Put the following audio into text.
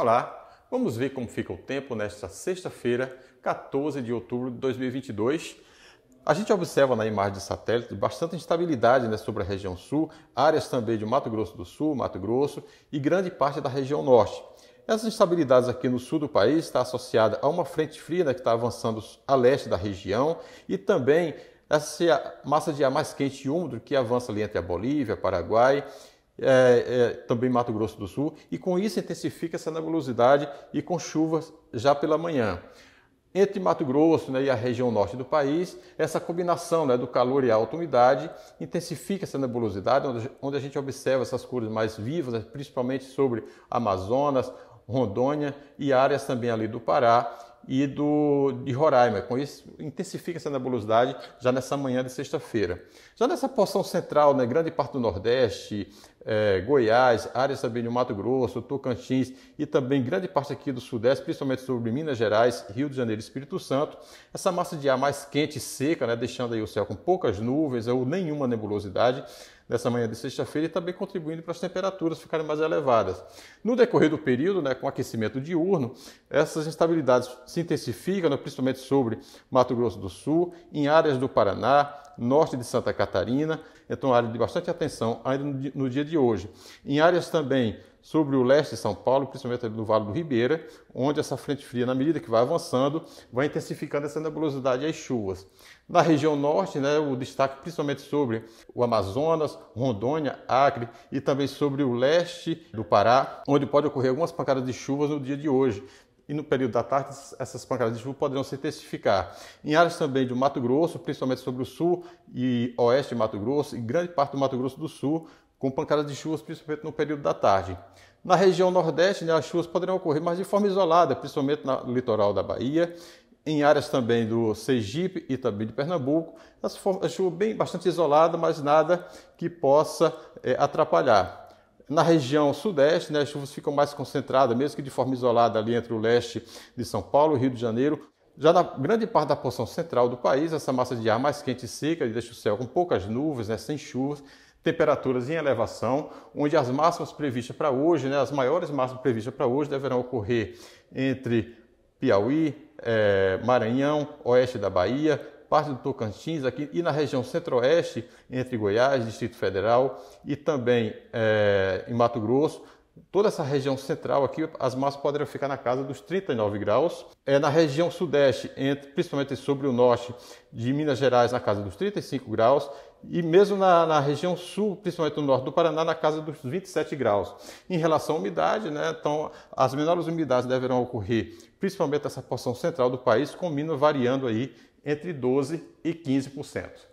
Olá, vamos ver como fica o tempo nesta sexta-feira, 14 de outubro de 2022. A gente observa na imagem de satélite bastante instabilidade né, sobre a região sul, áreas também de Mato Grosso do Sul, Mato Grosso e grande parte da região norte. Essas instabilidades aqui no sul do país está associada a uma frente fria né, que está avançando a leste da região e também essa massa de ar mais quente e úmido que avança ali entre a Bolívia, Paraguai é, é, também Mato Grosso do Sul, e com isso intensifica essa nebulosidade e com chuvas já pela manhã. Entre Mato Grosso né, e a região norte do país, essa combinação né, do calor e alta umidade intensifica essa nebulosidade, onde, a gente observa essas cores mais vivas, né, principalmente sobre Amazonas, Rondônia e áreas também ali do Pará e do, de Roraima. Com isso, intensifica essa nebulosidade já nessa manhã de sexta-feira. Já nessa porção central, né, grande parte do Nordeste, é, Goiás, áreas também do Mato Grosso, Tocantins e também grande parte aqui do Sudeste, principalmente sobre Minas Gerais, Rio de Janeiro e Espírito Santo. Essa massa de ar mais quente e seca, né, deixando aí o céu com poucas nuvens ou nenhuma nebulosidade nessa manhã de sexta-feira e também contribuindo para as temperaturas ficarem mais elevadas. No decorrer do período, né, com aquecimento diurno, essas instabilidades se intensificam, né, principalmente sobre Mato Grosso do Sul, em áreas do Paraná, norte de Santa Catarina, então área de bastante atenção ainda no dia de hoje. Em áreas também sobre o leste de São Paulo, principalmente no Vale do Ribeira, onde essa frente fria, na medida que vai avançando, vai intensificando essa nebulosidade e as chuvas. Na região norte, né, o destaque principalmente sobre o Amazonas, Rondônia, Acre e também sobre o leste do Pará, onde pode ocorrer algumas pancadas de chuvas no dia de hoje, e no período da tarde essas pancadas de chuva poderão se intensificar. Em áreas também do Mato Grosso, principalmente sobre o sul e oeste de Mato Grosso e grande parte do Mato Grosso do Sul, com pancadas de chuvas principalmente no período da tarde. Na região nordeste, né, as chuvas poderão ocorrer, mas de forma isolada, principalmente no litoral da Bahia, em áreas também do Sergipe e também de Pernambuco. As, a chuva bem bastante isolada, mas nada que possa é, atrapalhar. Na região sudeste, né, as chuvas ficam mais concentradas, mesmo que de forma isolada, ali entre o leste de São Paulo e Rio de Janeiro. Já na grande parte da porção central do país, essa massa de ar mais quente e seca deixa o céu com poucas nuvens, né, sem chuvas, temperaturas em elevação, onde as máximas previstas para hoje, né, as maiores máximas previstas para hoje deverão ocorrer entre Piauí, é, Maranhão, oeste da Bahia, parte do Tocantins aqui, e na região centro-oeste, entre Goiás, Distrito Federal e também é, em Mato Grosso, toda essa região central aqui, as massas poderão ficar na casa dos 39 graus. É na região sudeste, entre, principalmente sobre o norte de Minas Gerais, na casa dos 35 graus. E mesmo na, na região sul, principalmente no norte do Paraná, na casa dos 27 graus. Em relação à umidade, né, então, as menores umidades deverão ocorrer principalmente nessa porção central do país, com mínima variando aí entre 12% e 15%.